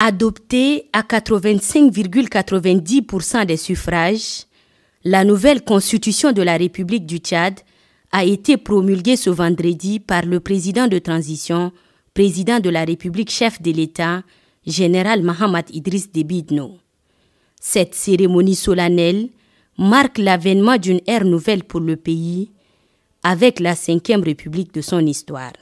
Adoptée à 85,90% des suffrages, la nouvelle constitution de la République du Tchad a été promulguée ce vendredi par le président de transition, président de la République chef de l'État, général Mohamed Idriss Debidno. Cette cérémonie solennelle marque l'avènement d'une ère nouvelle pour le pays avec la cinquième République de son histoire.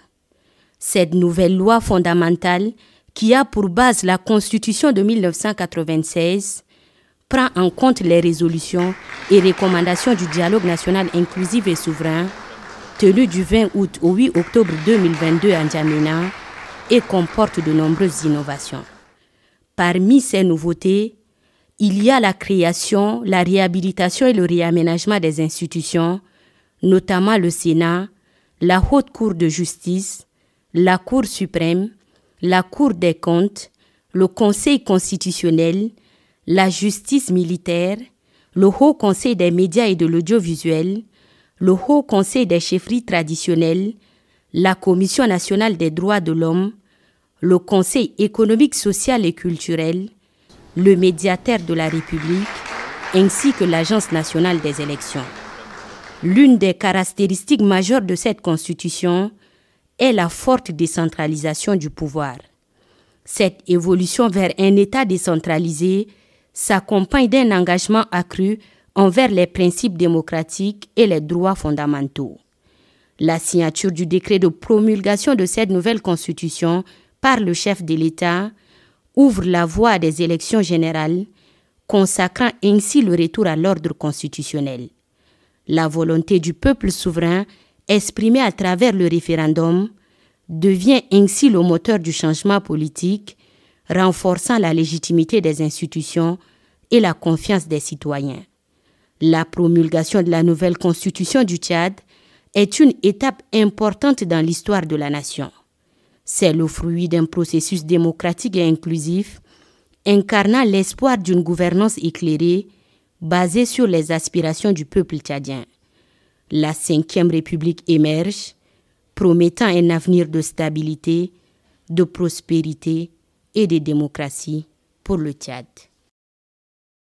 Cette nouvelle loi fondamentale qui a pour base la Constitution de 1996, prend en compte les résolutions et recommandations du dialogue national inclusif et souverain tenu du 20 août au 8 octobre 2022 en Djamena et comporte de nombreuses innovations. Parmi ces nouveautés, il y a la création, la réhabilitation et le réaménagement des institutions, notamment le Sénat, la Haute Cour de justice, la Cour suprême, la Cour des comptes, le Conseil constitutionnel, la justice militaire, le Haut Conseil des médias et de l'audiovisuel, le Haut Conseil des chefferies traditionnelles, la Commission nationale des droits de l'homme, le Conseil économique, social et culturel, le médiateur de la République, ainsi que l'Agence nationale des élections. L'une des caractéristiques majeures de cette Constitution est la forte décentralisation du pouvoir. Cette évolution vers un État décentralisé s'accompagne d'un engagement accru envers les principes démocratiques et les droits fondamentaux. La signature du décret de promulgation de cette nouvelle constitution par le chef de l'État ouvre la voie à des élections générales, consacrant ainsi le retour à l'ordre constitutionnel. La volonté du peuple souverain exprimée à travers le référendum, devient ainsi le moteur du changement politique, renforçant la légitimité des institutions et la confiance des citoyens. La promulgation de la nouvelle constitution du Tchad est une étape importante dans l'histoire de la nation. C'est le fruit d'un processus démocratique et inclusif, incarnant l'espoir d'une gouvernance éclairée basée sur les aspirations du peuple tchadien la Ve République émerge, promettant un avenir de stabilité, de prospérité et de démocratie pour le Tchad.